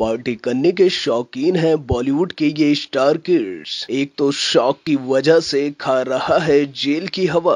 Party करने के शौकीन हैं बॉलीवुड के ये स्टार किड्स एक तो शौक की वजह से खा रहा है जेल की हवा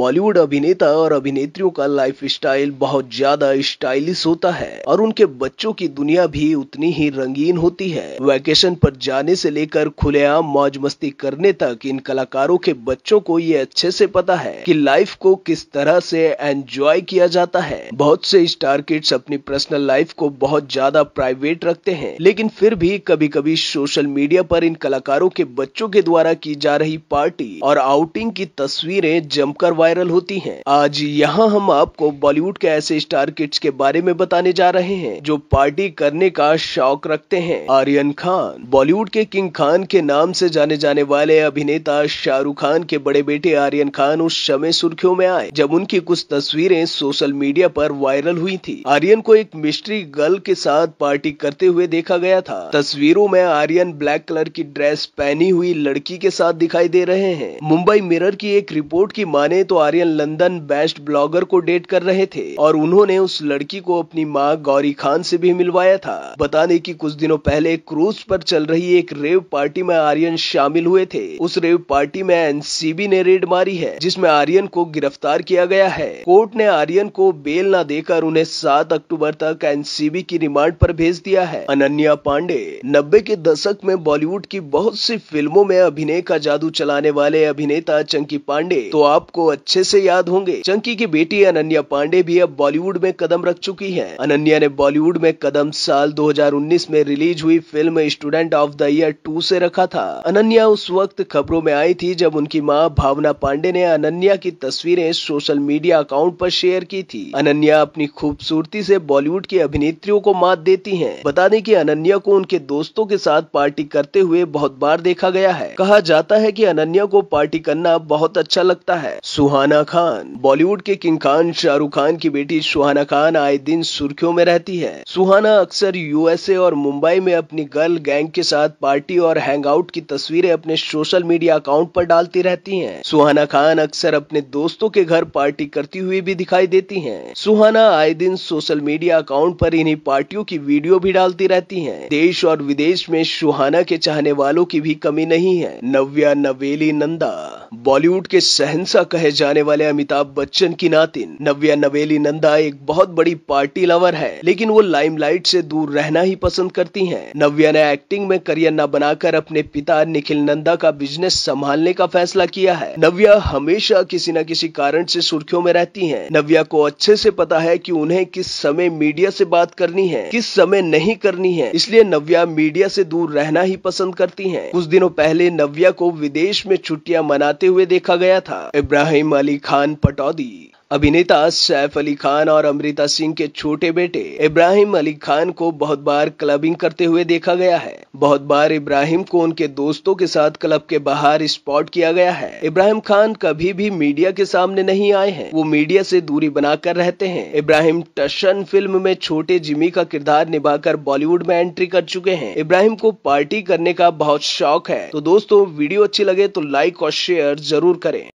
बॉलीवुड अभिनेता और अभिनेत्रियों का लाइफ स्टाइल बहुत ज्यादा स्टाइलिश होता है और उनके बच्चों की दुनिया भी उतनी ही रंगीन होती है वैकेशन पर जाने से लेकर खुलेआम मौज मस्ती करने तक इन कलाकारों के बच्चों को ये अच्छे से पता है की लाइफ को किस तरह से एंजॉय किया जाता है बहुत से स्टार किड्स अपनी पर्सनल लाइफ को बहुत ज्यादा प्राइवेट रखते हैं लेकिन फिर भी कभी कभी सोशल मीडिया पर इन कलाकारों के बच्चों के द्वारा की जा रही पार्टी और आउटिंग की तस्वीरें जमकर वायरल होती हैं। आज यहाँ हम आपको बॉलीवुड के ऐसे स्टार किड्स के बारे में बताने जा रहे हैं जो पार्टी करने का शौक रखते हैं आर्यन खान बॉलीवुड के किंग खान के नाम से जाने जाने वाले अभिनेता शाहरुख खान के बड़े बेटे आर्यन खान उस समय सुर्खियों में आए जब उनकी कुछ तस्वीरें सोशल मीडिया पर वायरल हुई थी आर्यन को एक मिस्ट्री गर्ल के साथ पार्टी करते करते हुए देखा गया था तस्वीरों में आर्यन ब्लैक कलर की ड्रेस पहनी हुई लड़की के साथ दिखाई दे रहे हैं मुंबई मिरर की एक रिपोर्ट की माने तो आर्यन लंदन बेस्ट ब्लॉगर को डेट कर रहे थे और उन्होंने उस लड़की को अपनी माँ गौरी खान से भी मिलवाया था बता दें कुछ दिनों पहले क्रूज पर चल रही एक रेव पार्टी में आर्यन शामिल हुए थे उस रेव पार्टी में एनसीबी ने रेड मारी है जिसमें आर्यन को गिरफ्तार किया गया है कोर्ट ने आर्यन को बेल न देकर उन्हें सात अक्टूबर तक एनसीबी की रिमांड पर भेज दिया है है अनन्या पांडे नब्बे के दशक में बॉलीवुड की बहुत सी फिल्मों में अभिनय का जादू चलाने वाले अभिनेता चंकी पांडे तो आपको अच्छे से याद होंगे चंकी की बेटी अनन्या पांडे भी अब बॉलीवुड में कदम रख चुकी है अनन्या ने बॉलीवुड में कदम साल 2019 में रिलीज हुई film student of the year two से रखा था अनन्या उस वक्त खबरों में आई थी जब उनकी माँ भावना पांडे ने अनन्या की तस्वीरें सोशल मीडिया अकाउंट पर शेयर की थी अनन्या अपनी खूबसूरती से बॉलीवुड की अभिनेत्रियों को मात देती हैं बता बता दें कि अनन्या को उनके दोस्तों के साथ पार्टी करते हुए बहुत बार देखा गया है कहा जाता है कि अनन्या को पार्टी करना बहुत अच्छा लगता है सुहाना खान बॉलीवुड के किंग खान शाहरुख खान की बेटी सुहाना खान आए दिन सुर्खियों में रहती है सुहाना अक्सर यूएसए और मुंबई में अपनी गर्ल गैंग के साथ पार्टी और हैंग की तस्वीरें अपने सोशल मीडिया अकाउंट पर डालती रहती हैं। सुहाना खान अक्सर अपने दोस्तों के घर पार्टी करती हुई भी दिखाई देती हैं। सुहाना आए दिन सोशल मीडिया अकाउंट पर इन्हीं पार्टियों की वीडियो भी डालती रहती हैं। देश और विदेश में सुहाना के चाहने वालों की भी कमी नहीं है नव्या नवेली नंदा बॉलीवुड के सहनसा कहे जाने वाले अमिताभ बच्चन की नातिन नव्या नवेली नंदा एक बहुत बड़ी पार्टी लवर है लेकिन वो लाइमलाइट से दूर रहना ही पसंद करती हैं। नव्या ने एक्टिंग में करियर न बनाकर अपने पिता निखिल नंदा का बिजनेस संभालने का फैसला किया है नव्या हमेशा किसी न किसी कारण से सुर्खियों में रहती है नव्या को अच्छे से पता है कि उन्हें किस समय मीडिया से बात करनी है किस समय नहीं करनी है इसलिए नव्या मीडिया से दूर रहना ही पसंद करती है कुछ दिनों पहले नव्या को विदेश में छुट्टियां मनाते करते हुए देखा गया था इब्राहिम अली खान पटौदी अभिनेता सैफ अली खान और अमृता सिंह के छोटे बेटे इब्राहिम अली खान को बहुत बार क्लबिंग करते हुए देखा गया है बहुत बार इब्राहिम को उनके दोस्तों के साथ क्लब के बाहर स्पॉट किया गया है इब्राहिम खान कभी भी मीडिया के सामने नहीं आए हैं वो मीडिया से दूरी बनाकर रहते हैं इब्राहिम टशन फिल्म में छोटे जिमी का किरदार निभाकर बॉलीवुड में एंट्री कर चुके हैं इब्राहिम को पार्टी करने का बहुत शौक है तो दोस्तों वीडियो अच्छी लगे तो लाइक और शेयर जरूर करें